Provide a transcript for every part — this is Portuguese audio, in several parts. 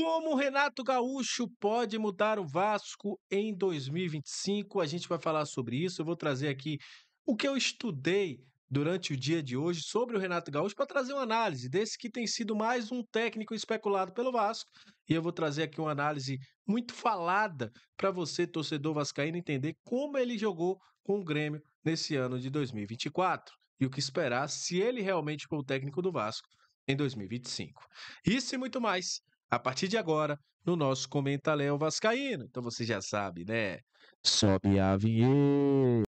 Como o Renato Gaúcho pode mudar o Vasco em 2025? A gente vai falar sobre isso. Eu vou trazer aqui o que eu estudei durante o dia de hoje sobre o Renato Gaúcho para trazer uma análise desse que tem sido mais um técnico especulado pelo Vasco. E eu vou trazer aqui uma análise muito falada para você, torcedor vascaíno, entender como ele jogou com o Grêmio nesse ano de 2024 e o que esperar se ele realmente for o técnico do Vasco em 2025. Isso e muito mais a partir de agora no nosso Comenta Léo Vascaíno. Então você já sabe, né? Sobe a vinheta.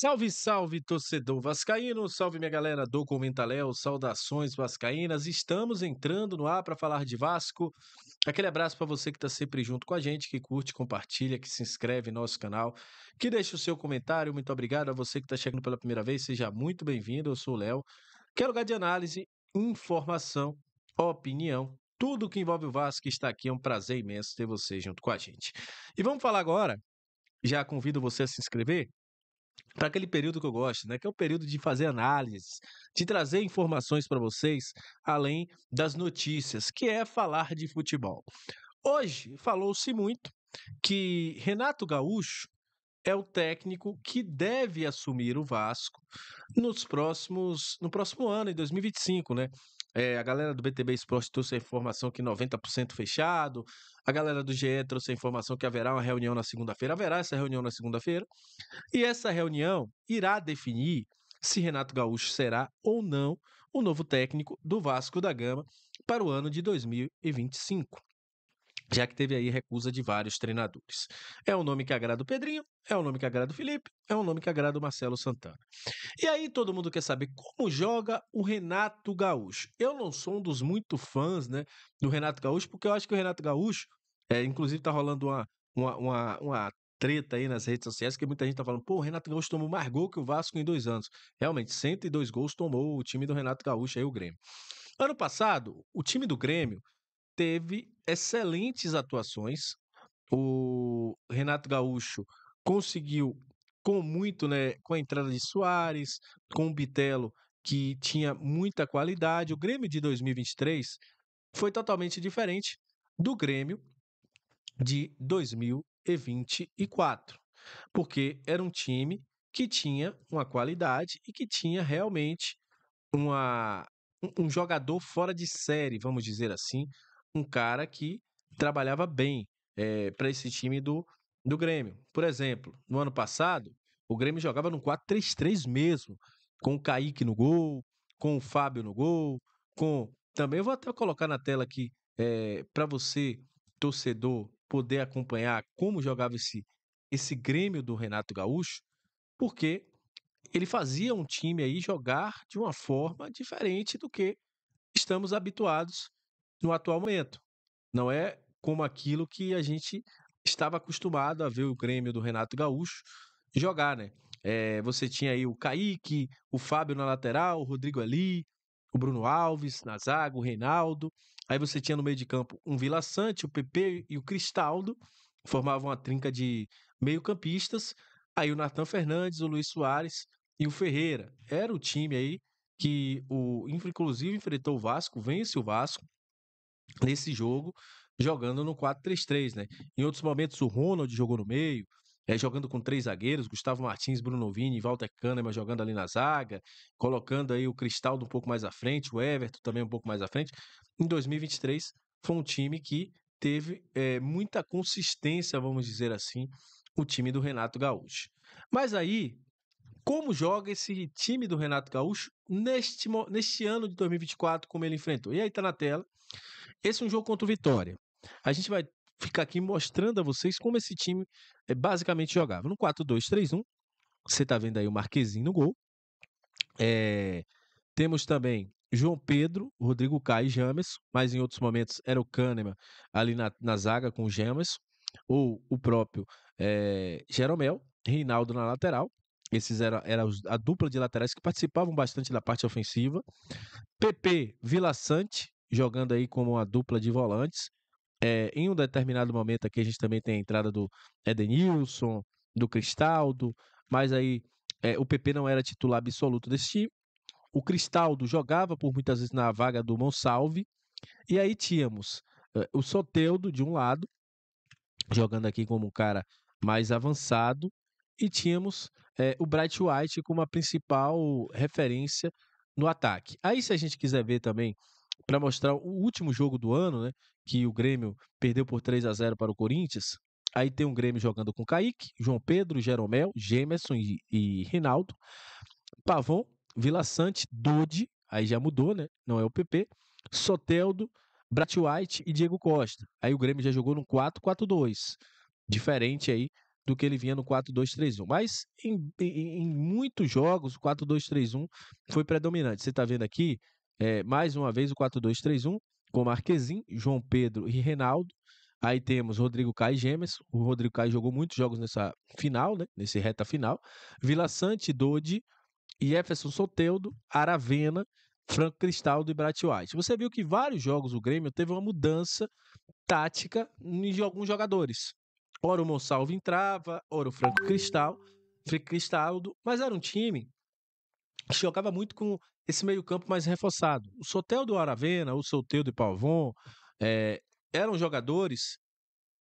Salve, salve, torcedor vascaíno, salve minha galera do Comentaléu, saudações vascaínas. Estamos entrando no ar para falar de Vasco. Aquele abraço para você que está sempre junto com a gente, que curte, compartilha, que se inscreve no nosso canal, que deixa o seu comentário. Muito obrigado a você que está chegando pela primeira vez, seja muito bem-vindo. Eu sou o Léo. Que é lugar de análise, informação, opinião, tudo que envolve o Vasco está aqui. É um prazer imenso ter você junto com a gente. E vamos falar agora. Já convido você a se inscrever para aquele período que eu gosto, né? Que é o período de fazer análises, de trazer informações para vocês, além das notícias, que é falar de futebol. Hoje falou-se muito que Renato Gaúcho é o técnico que deve assumir o Vasco nos próximos no próximo ano, em 2025, né? É, a galera do BTB Esporte trouxe a informação que 90% fechado. A galera do GE trouxe a informação que haverá uma reunião na segunda-feira. Haverá essa reunião na segunda-feira. E essa reunião irá definir se Renato Gaúcho será ou não o novo técnico do Vasco da Gama para o ano de 2025 já que teve aí recusa de vários treinadores. É um nome que agrada o Pedrinho, é um nome que agrada o Felipe, é um nome que agrada o Marcelo Santana. E aí todo mundo quer saber como joga o Renato Gaúcho. Eu não sou um dos muito fãs né, do Renato Gaúcho, porque eu acho que o Renato Gaúcho, é, inclusive tá rolando uma, uma, uma, uma treta aí nas redes sociais, que muita gente tá falando, pô, o Renato Gaúcho tomou mais gol que o Vasco em dois anos. Realmente, 102 gols tomou o time do Renato Gaúcho aí, o Grêmio. Ano passado, o time do Grêmio teve excelentes atuações. O Renato Gaúcho conseguiu com muito, né, com a entrada de Soares, com o Bitelo, que tinha muita qualidade. O Grêmio de 2023 foi totalmente diferente do Grêmio de 2024, porque era um time que tinha uma qualidade e que tinha realmente uma, um jogador fora de série, vamos dizer assim, um cara que trabalhava bem é, eh, para esse time do, do Grêmio. Por exemplo, no ano passado, o Grêmio jogava no 4-3-3 mesmo, com o Kaique no gol, com o Fábio no gol, com. Também vou até colocar na tela aqui é, eh, para você, torcedor, poder acompanhar como jogava esse, esse Grêmio do Renato Gaúcho, porque ele fazia um time aí jogar de uma forma diferente do que estamos habituados no atual momento. Não é como aquilo que a gente estava acostumado a ver o Grêmio do Renato Gaúcho jogar, né? É, você tinha aí o Kaique, o Fábio na lateral, o Rodrigo Ali, o Bruno Alves na zaga, o Reinaldo. Aí você tinha no meio de campo um Vila Sante, o PP e o Cristaldo, formavam a trinca de meio-campistas. Aí o Natan Fernandes, o Luiz Soares e o Ferreira. Era o time aí que o inclusive enfrentou o Vasco, vence o Vasco nesse jogo jogando no 4-3-3, né? Em outros momentos o Ronald jogou no meio, é, jogando com três zagueiros, Gustavo Martins, Bruno Vini, Walter Kahneman jogando ali na zaga, colocando aí o Cristaldo um pouco mais à frente, o Everton também um pouco mais à frente. Em 2023 foi um time que teve é, muita consistência, vamos dizer assim, o time do Renato Gaúcho. Mas aí, como joga esse time do Renato Gaúcho neste, neste ano de 2024, como ele enfrentou? E aí tá na tela esse é um jogo contra o Vitória. A gente vai ficar aqui mostrando a vocês como esse time eh, basicamente jogava. No 4-2-3-1, você está vendo aí o Marquezinho no gol. É, temos também João Pedro, Rodrigo Caio e James, mas em outros momentos era o Kahneman ali na, na zaga com o James, ou o próprio é, Jeromel, Reinaldo na lateral. Esses eram, era a dupla de laterais que participavam bastante da parte ofensiva. PP, Vila Sante, jogando aí como uma dupla de volantes. É, em um determinado momento aqui a gente também tem a entrada do Edenilson, do Cristaldo, mas aí é, o PP não era titular absoluto desse time. O Cristaldo jogava por muitas vezes na vaga do Monsalve. E aí tínhamos eh, o Soteudo de um lado, jogando aqui como um cara mais avançado, e tínhamos o Bright White como a principal referência no ataque. Aí, se a gente quiser ver também para mostrar o último jogo do ano, né? Que o Grêmio perdeu por 3 a 0 para o Corinthians. Aí tem um Grêmio jogando com Kaique, João Pedro, Jeromel, Gemerson e, e Rinaldo, Pavon, Vila Sante, Dodi, aí já mudou, né? Não é o PP, Soteldo, Brat White e Diego Costa. Aí o Grêmio já jogou no 4-4-2. Diferente aí do que ele vinha no 4-2-3-1. Mas em, em, em, muitos jogos, o 4-2-3-1 foi predominante. Você está vendo aqui é, mais uma vez o 4-2-3-1, com Marquezin, João Pedro e Reinaldo. Aí temos Rodrigo Caio e Gêmeos. O Rodrigo Caio jogou muitos jogos nessa final, né? Nesse reta final. Vila Sante, Dodi, Jefferson Soteudo, Aravena, Franco Cristaldo e Brat White. Você viu que vários jogos o Grêmio teve uma mudança tática de alguns jogadores. Ora o Monsalve entrava, ora o Franco Cristal, Franco Cristaldo, mas era um time que jogava muito com esse meio-campo mais reforçado. O Sotel do Aravena, o Sotel de Pavon, é, eram jogadores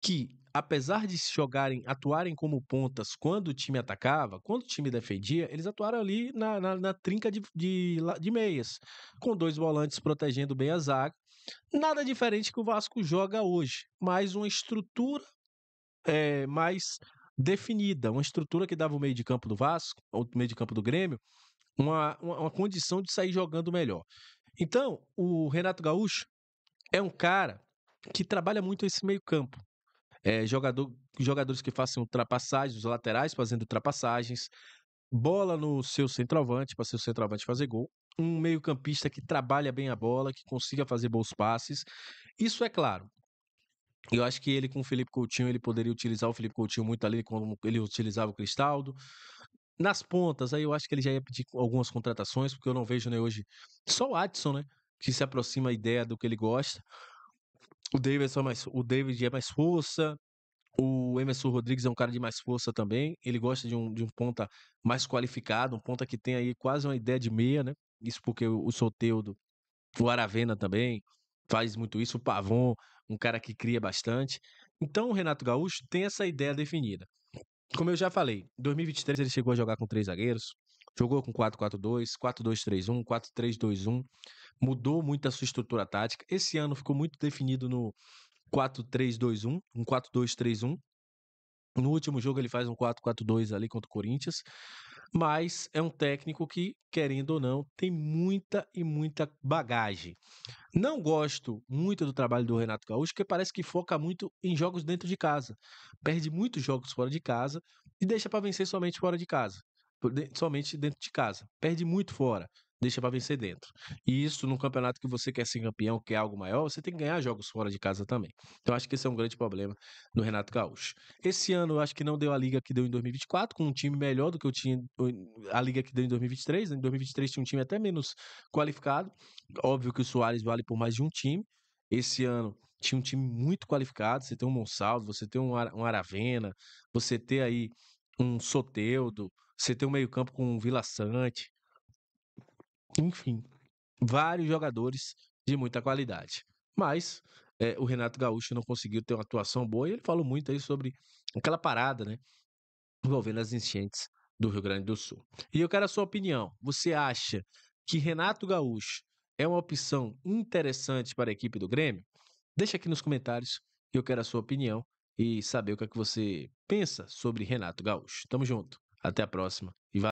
que, apesar de jogarem, atuarem como pontas quando o time atacava, quando o time defendia, eles atuaram ali na, na, na trinca de, de, de meias, com dois volantes protegendo bem a zaga. Nada diferente que o Vasco joga hoje, mas uma estrutura é, mais definida, uma estrutura que dava o meio de campo do Vasco, ou o meio de campo do Grêmio, uma, uma, condição de sair jogando melhor. Então, o Renato Gaúcho é um cara que trabalha muito esse meio-campo. É, jogador, jogadores que façam ultrapassagens, os laterais fazendo ultrapassagens, bola no seu centroavante, para seu centroavante fazer gol. Um meio-campista que trabalha bem a bola, que consiga fazer bons passes. Isso é claro. Eu acho que ele com o Felipe Coutinho, ele poderia utilizar o Felipe Coutinho muito ali, como ele utilizava o Cristaldo. Nas pontas, aí eu acho que ele já ia pedir algumas contratações, porque eu não vejo né, hoje só o Adson, né? Que se aproxima a ideia do que ele gosta. O David é mais, o David é mais força. O Emerson Rodrigues é um cara de mais força também. Ele gosta de um, de um ponta mais qualificado, um ponta que tem aí quase uma ideia de meia, né? Isso porque o, o Soteudo, o Aravena também faz muito isso. O Pavon, um cara que cria bastante. Então o Renato Gaúcho tem essa ideia definida como eu já falei, 2023 ele chegou a jogar com três zagueiros, jogou com 4-4-2, 4-2-3-1, 4-3-2-1, mudou muito a sua estrutura tática. Esse ano ficou muito definido no 4-3-2-1, um 4-2-3-1. No último jogo ele faz um 4-4-2 ali contra o Corinthians, mas é um técnico que, querendo ou não, tem muita e muita bagagem. Não gosto muito do trabalho do Renato Gaúcho, porque parece que foca muito em jogos dentro de casa. Perde muitos jogos fora de casa e deixa para vencer somente fora de casa. Somente dentro de casa. Perde muito fora deixa para vencer dentro. E isso no campeonato que você quer ser campeão, quer algo maior, você tem que ganhar jogos fora de casa também. Então acho que esse é um grande problema do Renato Gaúcho. Esse ano eu acho que não deu a liga que deu em 2024, com um time melhor do que eu tinha a liga que deu em 2023. Né? Em 2023 tinha um time até menos qualificado. Óbvio que o Soares vale por mais de um time. Esse ano tinha um time muito qualificado. Você tem um Monsalvo, você tem um, Ar um Aravena, você tem aí um Soteudo, você tem um meio-campo com o Vila Sante, enfim, vários jogadores de muita qualidade. Mas é, o Renato Gaúcho não conseguiu ter uma atuação boa e ele falou muito aí sobre aquela parada, né? Envolvendo as enchentes do Rio Grande do Sul. E eu quero a sua opinião. Você acha que Renato Gaúcho é uma opção interessante para a equipe do Grêmio? Deixa aqui nos comentários. Eu quero a sua opinião e saber o que é que você pensa sobre Renato Gaúcho. Tamo junto. Até a próxima e valeu.